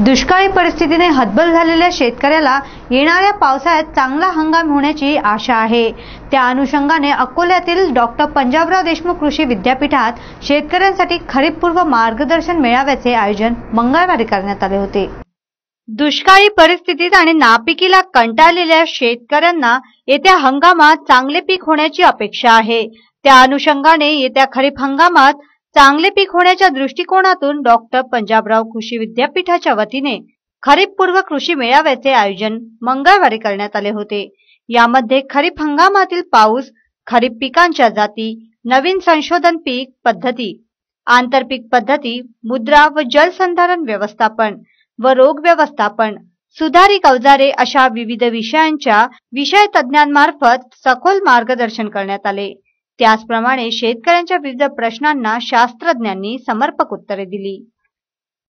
दुष्काळी परिस्थितीने हतबल झालेल्या शेतकऱ्याला येणाऱ्या पावसाळ्यात चांगला हंगाम होण्याची आशा आहे त्या अनुषंगाने अकोल्यातील डॉक्टर पंजाबराव देशमुख कृषी विद्यापीठात शेतकऱ्यांसाठी खरीपपूर्व मार्गदर्शन मेळाव्याचे आयोजन मंगळवारी करण्यात आले होते दुष्काळी परिस्थितीत आणि नापिकीला कंटाळलेल्या शेतकऱ्यांना येत्या हंगामात चांगले पीक होण्याची अपेक्षा आहे त्या अनुषंगाने येत्या खरीप हंगामात चांगले पीक होण्याच्या दृष्टिकोनातून डॉक्टर पंजाबराव कृषी विद्यापीठाच्या वतीने खरीप पूर्व कृषी मेळाव्याचे आयोजन मंगळवारी करण्यात आले होते यामध्ये खरीप हंगामातील पाऊस खरीप पिकांच्या जाती नवीन संशोधन पीक पद्धती आंतरपीक पद्धती मुद्रा व जलसंधारण व्यवस्थापन व रोग व्यवस्थापन सुधारित अवजारे अशा विविध विषयांच्या विषय तज्ज्ञांमार्फत सखोल मार्गदर्शन करण्यात आले त्याचप्रमाणे शेतकऱ्यांच्या विविध प्रश्नांना शास्त्रज्ञांनी समर्पक उत्तरे दिली